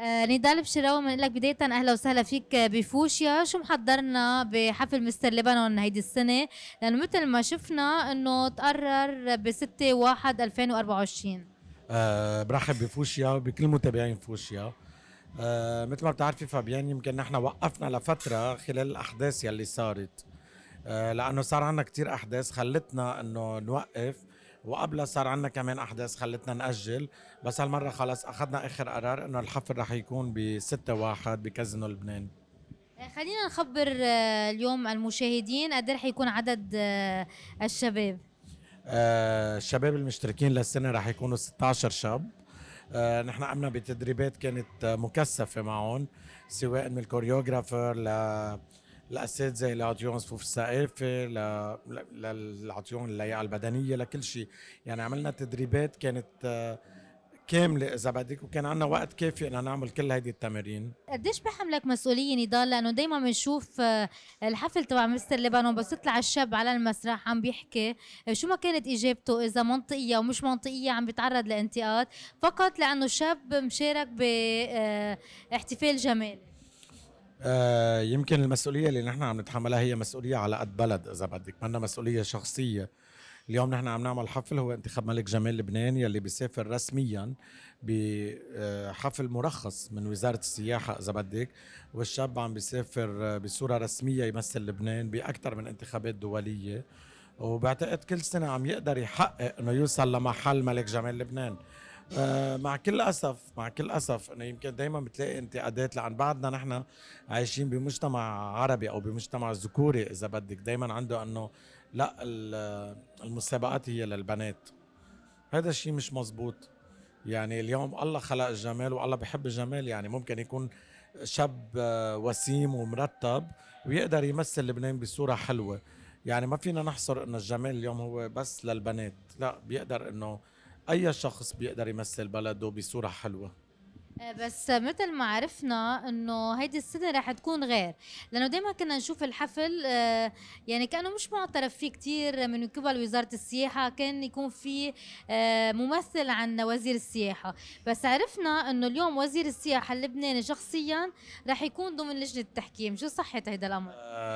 آه، نضال بشراوي بنقول لك بداية أهلا وسهلا فيك آه، بفوشيا شو محضرنا بحفل مستر لبنان هيدي السنة لأنه مثل ما شفنا أنه تقرر ب 6 1 2024 آه برحب بفوشيا بكل متابعين فوشيا آه مثل ما بتعرفي فابيان يمكن نحن وقفنا لفترة خلال الأحداث يلي صارت آه لأنه صار عنا كتير أحداث خلتنا أنه نوقف وقبلها صار عندنا كمان احداث خلتنا ناجل بس هالمره خلص اخذنا اخر قرار انه الحفل رح يكون ب 6 1 بكازينو لبنان آه، خلينا نخبر آه، اليوم المشاهدين قد إيه رح يكون عدد آه، الشباب الشباب المشتركين للسنه رح يكونوا 16 شاب نحن قمنا بتدريبات كانت مكثفه معهم سواء من الكوريوغرافر ل الاساتذه لعطيهم صفوف الثقافه لعطيهم اللياقه البدنيه لكل شيء يعني عملنا تدريبات كانت آه، كاملة إذا بدك وكان عندنا وقت كافي إننا نعمل كل هيدي التمارين قديش بحملك مسؤولية نضال لأنه دايما بنشوف آه، الحفل تبع مستر لبنان بس يطلع الشاب على المسرح عم بيحكي آه، شو ما كانت إجابته إذا منطقية أو مش منطقية عم بيتعرض لانتقاد فقط لأنه شاب مشارك باحتفال جمالي آه، يمكن المسؤولية اللي نحن عم نتحملها هي مسؤولية على قد بلد إذا بدك منا مسؤولية شخصية اليوم نحن عم نعمل حفل هو انتخاب ملك جمال لبنان يلي بيسافر رسميا بحفل آه، مرخص من وزارة السياحة إذا بدك والشاب عم بيسافر آه، بصورة رسمية يمثل لبنان بأكثر من انتخابات دولية وبعتقد كل سنة عم يقدر يحقق إنه يوصل لمحل ملك جمال لبنان آه، مع كل اسف مع كل اسف انه يمكن دائما بتلاقي انتقادات لعن بعدنا نحن عايشين بمجتمع عربي او بمجتمع ذكوري اذا بدك دائما عنده انه لا المسابقات هي للبنات هذا الشيء مش مزبوط يعني اليوم الله خلق الجمال والله بحب الجمال يعني ممكن يكون شاب آه، وسيم ومرتب ويقدر يمثل لبنان بصوره حلوه يعني ما فينا نحصر انه الجمال اليوم هو بس للبنات لا بيقدر انه اي شخص بيقدر يمثل بلده بصوره حلوه آه، بس مثل ما عرفنا انه هيدي السنه رح تكون غير لانه دائما كنا نشوف الحفل آه، يعني كانه مش معترف فيه كثير من قبل وزاره السياحه كان يكون في آه، ممثل عن وزير السياحه بس عرفنا انه اليوم وزير السياحه اللبناني شخصيا رح يكون ضمن لجنه التحكيم شو صحه هذا الامر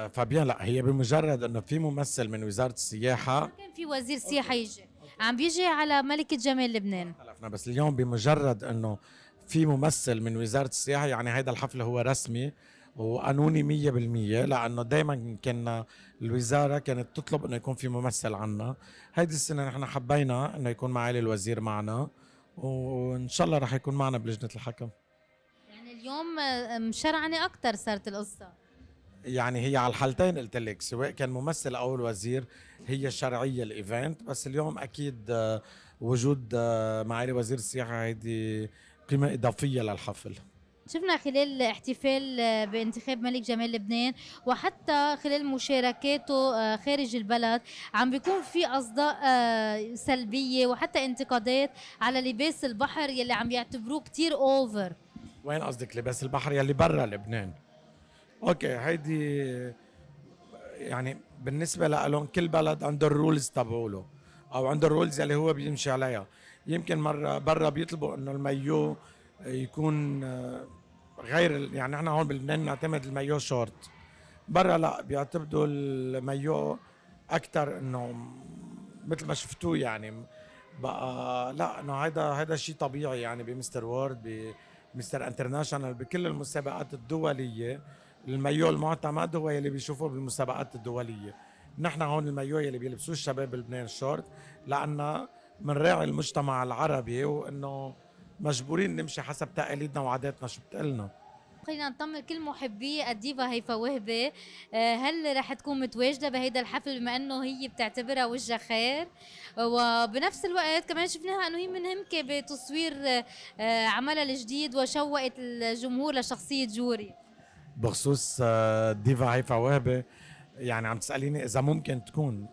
فابيان لا هي بمجرد انه في ممثل من وزاره السياحه كان في وزير سياحه يجي عم بيجي على ملكة جمال لبنان بس اليوم بمجرد انه في ممثل من وزارة السياحة يعني هيدا الحفل هو رسمي وقانوني مية بالمية لأنه دايما كنا الوزارة كانت تطلب أنه يكون في ممثل عنا هذه السنة نحن حبينا أنه يكون معالي الوزير معنا وإن شاء الله رح يكون معنا بلجنة الحكم يعني اليوم آه، مشرعنة أكثر صارت القصة يعني هي على الحالتين قلت لك سواء كان ممثل او الوزير هي شرعيه الايفنت بس اليوم اكيد آه، وجود آه، معالي وزير السياحه هيدي قيمه اضافيه للحفل شفنا خلال احتفال آه، بانتخاب ملك جمال لبنان وحتى خلال مشاركاته خارج البلد عم بيكون في اصداء سلبيه وحتى انتقادات على لباس البحر يلي عم يعتبروه كتير اوفر وين قصدك لباس البحر يلي برا لبنان اوكي هيدي يعني بالنسبه لألون كل بلد عنده الرولز تبعوله او عنده الرولز اللي هو بيمشي عليها يمكن مره برا بيطلبوا انه الميو يكون آه، غير يعني نحن هون بلبنان نعتمد الميو شورت برا لا بيعتمدوا الميو اكثر انه مثل ما شفتوه يعني بقى لا انه هيدا هيدا شيء طبيعي يعني بمستر وورد بمستر انترناشونال بكل المسابقات الدوليه الميو المعتمد هو يلي بيشوفه بالمسابقات الدوليه نحن هون الميو يلي بيلبسوه الشباب بلبنان شورت لأن بنراعي المجتمع العربي وانه مجبورين نمشي حسب تقاليدنا وعاداتنا شو بتقلنا خلينا نطمن كل محبي الديفا هيفا وهبة آه، هل رح تكون متواجدة بهيدا الحفل بما انه هي بتعتبرها وجه خير وبنفس الوقت كمان شفناها انه هي منهمكة بتصوير آه، عملها الجديد وشوقت الجمهور لشخصية جوري بخصوص آه، ديفا هيفا وهبه يعني عم تساليني اذا ممكن تكون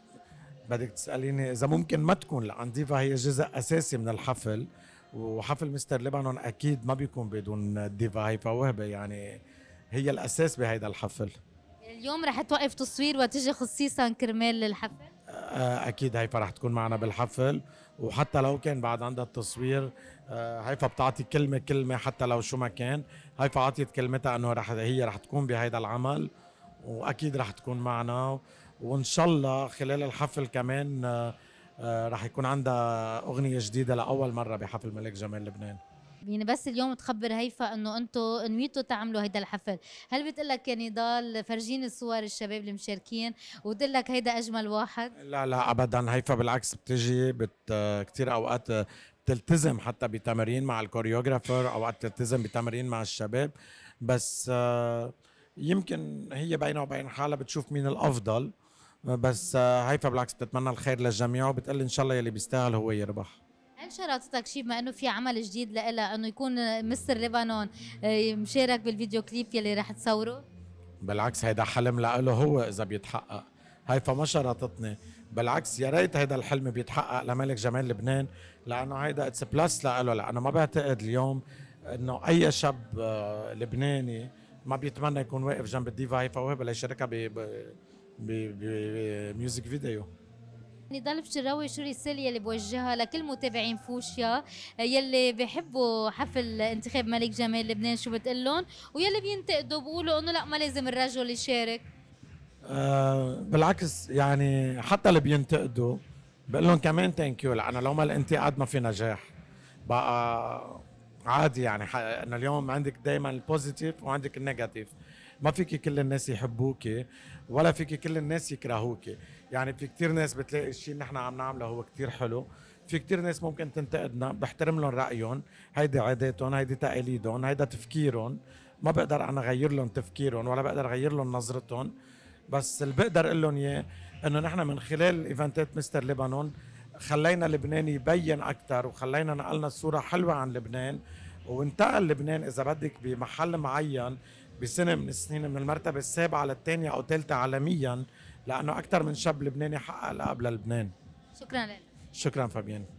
بدك تساليني اذا ممكن ما تكون لان ديفا هي جزء اساسي من الحفل وحفل مستر لبنان اكيد ما بيكون بدون ديفا هيفا وهبه يعني هي الاساس بهيدا الحفل اليوم رح توقف تصوير وتجي خصيصا كرمال الحفل آه، اكيد هيفا رح تكون معنا بالحفل وحتى لو كان بعد عندها التصوير آه، هيفا بتعطي كلمه كلمه حتى لو شو ما كان هيفا عطيت كلمتها انه رح هي رح تكون بهيدا العمل واكيد رح تكون معنا وان شاء الله خلال الحفل كمان آه، آه، رح يكون عندها اغنيه جديده لاول مره بحفل ملك جمال لبنان يعني بس اليوم تخبر هيفا انه انتم نويتوا تعملوا هيدا الحفل هل بتقول لك يا يعني نضال فرجيني صور الشباب المشاركين وتقول لك هيدا اجمل واحد لا لا ابدا هيفا بالعكس بتجي بت كثير اوقات تلتزم حتى بتمارين مع الكوريوغرافر اوقات تلتزم بتمارين مع الشباب بس آه، يمكن هي بينها وبين حالها بتشوف مين الافضل بس آه، هيفا بالعكس بتتمنى الخير للجميع وبتقول ان شاء الله يلي بيستاهل هو يربح وين شراطتك شي بما انه في عمل جديد لها انه يكون مستر ليبانون آه، مشارك بالفيديو كليب يلي رح تصوره؟ بالعكس هيدا حلم لإله هو اذا بيتحقق هاي فما شرطتني بالعكس يا ريت هيدا الحلم بيتحقق لملك جمال لبنان لانه هيدا اتس بلس لإله لانه ما بعتقد اليوم انه اي شاب آه، لبناني ما بيتمنى يكون واقف جنب الديفا هيفا وهبه ليشاركها ب بميوزك فيديو نضال يعني بشراوي شو رسالة اللي بوجهها لكل متابعين فوشيا يلي بحبوا حفل انتخاب ملك جمال لبنان شو بتقول لهم ويلي بينتقدوا بيقولوا انه لا ما لازم الرجل يشارك آه بالعكس يعني حتى اللي بينتقدوا بقول لهم كمان ثانك يو لانه لو ما الانتقاد ما في نجاح بقى عادي يعني انه اليوم عندك دائما البوزيتيف وعندك النيجاتيف ما فيك كل الناس يحبوك ولا فيك كل الناس يكرهوك يعني في كتير ناس بتلاقي الشيء اللي نحن عم نعمله هو كتير حلو في كتير ناس ممكن تنتقدنا بحترم لهم رأيهم هيدي عاداتهم هيدي تقاليدهم هيدا تفكيرهم ما بقدر أنا أغير لهم تفكيرهم ولا بقدر أغير لهم نظرتهم بس اللي بقدر أقول لهم إياه إنه نحن من خلال إيفنتات مستر لبنان خلينا لبنان يبين أكثر وخلينا نقلنا صورة حلوة عن لبنان وانتقل لبنان إذا بدك بمحل معين بسنه من السنين من المرتبه السابعه للثانيه او الثالثه عالميا لانه اكثر من شاب لبناني حقق لقب للبنان شكرا لك شكرا فابيان